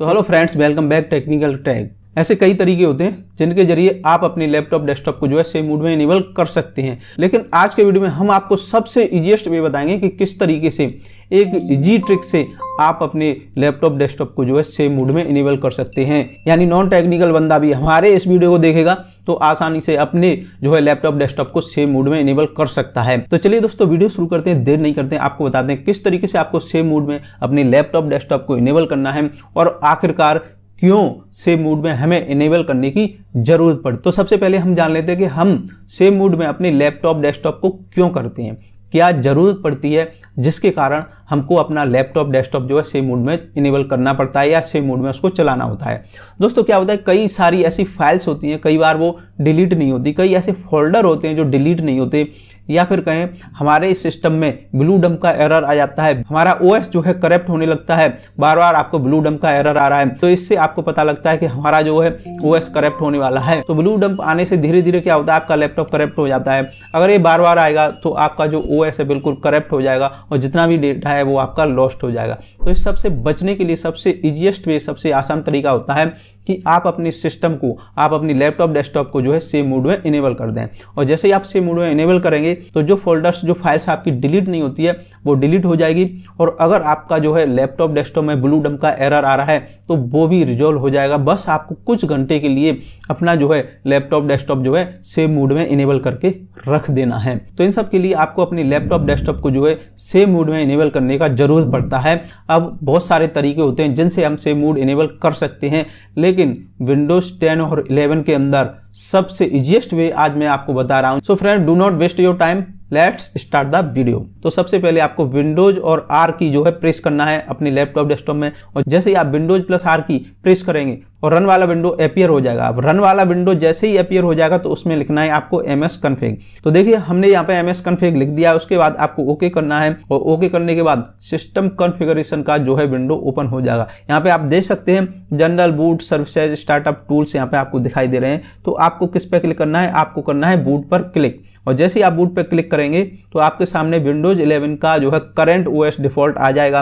तो hello friends welcome back technical tag ऐसे कई तरीके होते हैं जिनके जरिए आप अपने लैपटॉप डेस्कटॉप को जो है सेम मूड में इनेबल कर सकते हैं लेकिन आज के वीडियो में हम आपको सबसे इजिएस्ट वे बताएंगे कि किस तरीके से एक इजी ट्रिक से आप अपने लैपटॉप डेस्कटॉप को जो है सेम मूड में इनेबल कर सकते हैं यानी नॉन टेक्निकल बंदा भी हमारे इस वीडियो को देखेगा तो आसानी से अपने जो है लैपटॉप डेस्कटॉप को सेम मूड में इनेबल कर सकता है तो चलिए दोस्तों वीडियो शुरू करते हैं देर नहीं करते हैं आपको बताते हैं किस तरीके से आपको सेम मूड में अपने लैपटॉप डेस्कटॉप को इनेबल करना है और आखिरकार क्यों सेम मूड में हमें इनेबल करने की ज़रूरत पड़ी तो सबसे पहले हम जान लेते हैं कि हम सेम मूड में अपने लैपटॉप डेस्कटॉप को क्यों करते हैं क्या ज़रूरत पड़ती है जिसके कारण हमको अपना लैपटॉप डेस्कटॉप जो है सेम मोड में इनेबल करना पड़ता है या सेम मोड में उसको चलाना होता है दोस्तों क्या होता है कई सारी ऐसी फाइल्स होती हैं कई बार वो डिलीट नहीं होती कई ऐसे फोल्डर होते हैं जो डिलीट नहीं होते या फिर कहें हमारे इस सिस्टम में ब्लू डम का एरर आ जाता है हमारा ओ जो है करप्ट होने लगता है बार बार आपको ब्लू डम का एरर आ रहा है तो इससे आपको पता लगता है कि हमारा जो है एस करप्ट होने वाला है तो ब्लू डम्प आने से धीरे धीरे क्या होता है आपका लैपटॉप करप्ट हो जाता है अगर ये बार बार आएगा तो आपका जो ओ ऐसे बिल्कुल करप्ट हो जाएगा और जितना भी डेटा है वो आपका लॉस्ट हो जाएगा तो इस सबसे बचने के लिए सबसे ईजिएस्ट वे सबसे आसान तरीका होता है कि आप अपने सिस्टम को आप अपनी लैपटॉप डेस्कटॉप को जो है सेम मोड में इनेबल कर दें और जैसे ही आप सेम मोड में इनेबल करेंगे तो जो फोल्डर्स जो फाइल्स आपकी डिलीट नहीं होती है वो डिलीट हो जाएगी और अगर आपका जो है लैपटॉप डेस्कटॉप में ब्लू डम का एरर आ रहा है तो वो भी रिजोल्व हो जाएगा बस आपको कुछ घंटे के लिए अपना जो है लैपटॉप डेस्कटॉप जो है सेम मोड में इनेबल करके रख देना है तो इन सब के लिए आपको अपने लैपटॉप डेस्कटॉप को जो है सेम मूड में इनेबल करने का जरूरत पड़ता है अब बहुत सारे तरीके होते हैं जिनसे हम सेम मूड इनेबल कर सकते हैं लेकिन विंडोज टेन और इलेवन के अंदर सबसे इजिएस्ट वे आज मैं आपको बता रहा हूँ so friend do not waste your time let's start the video तो सबसे पहले आपको विंडोज और आर की जो है प्रेस करना है अपने लैपटॉप डेस्कटॉप में और जैसे ही आप Windows plus R key press करेंगे और रन वाला विंडो अपियर हो जाएगा अब रन वाला विंडो जैसे ही अपियर हो जाएगा तो उसमें लिखना है आपको एम एस कन्फेग तो देखिए हमने यहाँ पे एम एस कन्फेग लिख दिया उसके बाद आपको ओके okay करना है और ओके okay करने के बाद सिस्टम कन्फिगरेशन का जो है विंडो ओपन हो जाएगा यहाँ पे आप देख सकते हैं general boot services startup tools यहाँ पे आपको दिखाई दे रहे हैं तो आपको किस पे क्लिक करना है आपको करना है बूट पर क्लिक और जैसे ही आप बूट पर क्लिक करेंगे तो आपके सामने विंडोज़ 11 का जो है करंट ओएस डिफ़ॉल्ट आ जाएगा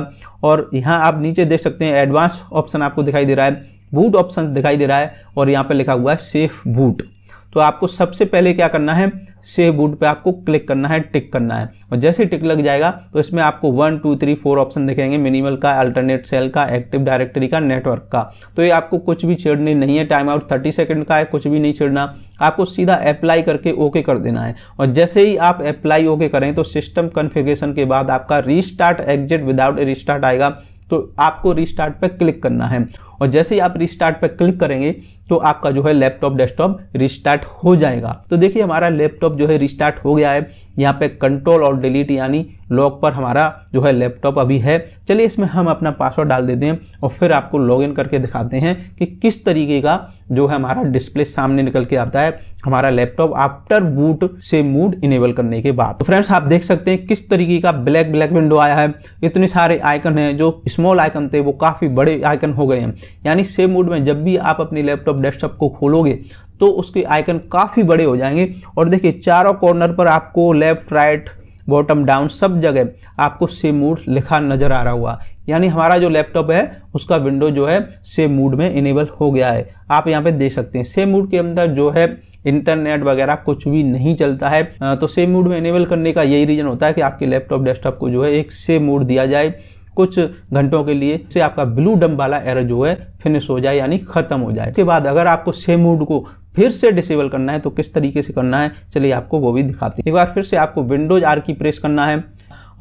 और यहाँ आप नीचे देख सकते हैं एडवांस ऑप्शन आपको दिखाई दे रहा है बूट ऑप्शन दिखाई दे रहा है और यहाँ पर लिखा हुआ है सेफ बूट तो आपको सबसे पहले क्या करना है सेव बूट पे आपको क्लिक करना है टिक करना है और जैसे टिक लग जाएगा तो इसमें आपको one two three four option दिखेंगे मिनिमल का अल्टरनेट सेल का एक्टिव डायरेक्टरी का नेटवर्क का तो ये आपको कुछ भी छेड़नी नहीं है टाइम आउट थर्टी सेकेंड का है कुछ भी नहीं छेड़ना आपको सीधा अप्लाई करके ओके कर देना है और जैसे ही आप अप्लाई ओके करें तो सिस्टम कन्फिग्रेशन के बाद आपका रिस्टार्ट एग्जिट विदाउट रिस्टार्ट आएगा तो आपको रिस्टार्ट पर क्लिक करना है और जैसे ही आप रिस्टार्ट पर क्लिक करेंगे तो आपका जो है लैपटॉप डेस्कटॉप रिस्टार्ट हो जाएगा तो देखिए हमारा लैपटॉप जो है रिस्टार्ट हो गया है यहाँ पे कंट्रोल और डिलीट यानी लॉक पर हमारा जो है लैपटॉप अभी है चलिए इसमें हम अपना पासवर्ड डाल देते हैं और फिर आपको लॉगिन करके दिखाते हैं कि किस तरीके का जो है हमारा डिस्प्ले सामने निकल के आता है हमारा laptop after boot safe mode enable करने के बाद तो फ्रेंड्स आप देख सकते हैं किस तरीके का ब्लैक ब्लैक विंडो आया है इतने सारे आइकन हैं जो स्मॉल आइकन थे वो काफ़ी बड़े आइकन हो गए हैं यानी सेम मोड में जब भी आप अपने लैपटॉप डेस्कटॉप को खोलोगे तो उसके आइकन काफ़ी बड़े हो जाएंगे और देखिए चारों कॉर्नर पर आपको लेफ्ट राइट बॉटम डाउन सब जगह आपको सेम मूड लिखा नज़र आ रहा हुआ यानी हमारा जो लैपटॉप है उसका विंडो जो है सेम मूड में इनेबल हो गया है आप यहाँ पे देख सकते हैं सेम मूड के अंदर जो है इंटरनेट वगैरह कुछ भी नहीं चलता है तो सेम मूड में इनेबल करने का यही रीज़न होता है कि आपके लैपटॉप डेस्कटॉप को जो है एक सेम मूड दिया जाए कुछ घंटों के लिए से आपका ब्लू डम वाला एरर जो है फिनिश हो जाए यानी खत्म हो जाए उसके बाद अगर आपको सेम मूड को फिर से डिसेबल करना है तो किस तरीके से करना है चलिए आपको वो भी दिखाते हैं एक बार फिर से आपको विंडोज आर की प्रेस करना है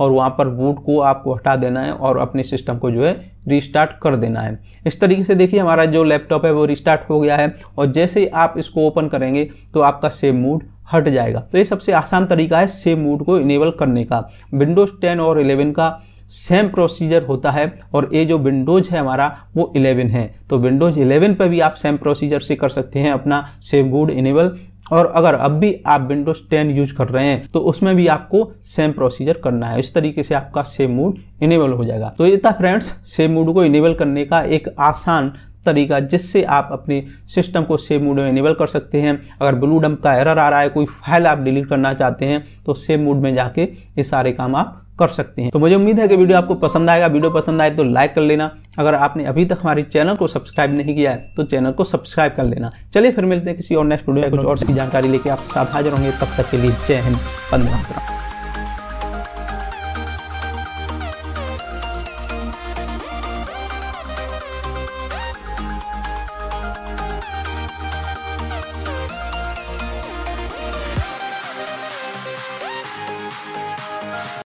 और वहाँ पर बूट को आपको हटा देना है और अपने सिस्टम को जो है रिस्टार्ट कर देना है इस तरीके से देखिए हमारा जो लैपटॉप है वो रिस्टार्ट हो गया है और जैसे ही आप इसको ओपन करेंगे तो आपका सेम मूड हट जाएगा तो ये सबसे आसान तरीका है सेम मूड को इनेबल करने का विंडोज़ 10 और 11 का सेम प्रोसीजर होता है और ये जो विंडोज़ है हमारा वो 11 है तो विंडोज़ 11 पर भी आप सेम प्रोसीजर से कर सकते हैं अपना सेव गुड इनेबल और अगर अब भी आप विंडोज 10 यूज कर रहे हैं तो उसमें भी आपको सेम प्रोसीजर करना है इस तरीके से आपका सेम मूड इनेबल हो जाएगा तो ये था फ्रेंड्स सेम मूड को इनेबल करने का एक आसान तरीका जिससे आप अपने सिस्टम को सेव मूड में इनेबल कर सकते हैं अगर ब्लू डम्प का एरर आ रहा है कोई फाइल आप डिलीट करना चाहते हैं तो सेव मूड में जाके ये सारे काम आप कर सकते हैं तो मुझे उम्मीद है कि वीडियो आपको पसंद आएगा वीडियो पसंद आए तो लाइक कर लेना अगर आपने अभी तक हमारे चैनल को सब्सक्राइब नहीं किया है तो चैनल को सब्सक्राइब कर लेना चलिए फिर मिलते हैं किसी और नेक्स्ट वीडियो में कुछ और सी जानकारी लेके आप साथ हाजिर होंगे तब तक के लिए जय हिंद पंद्रह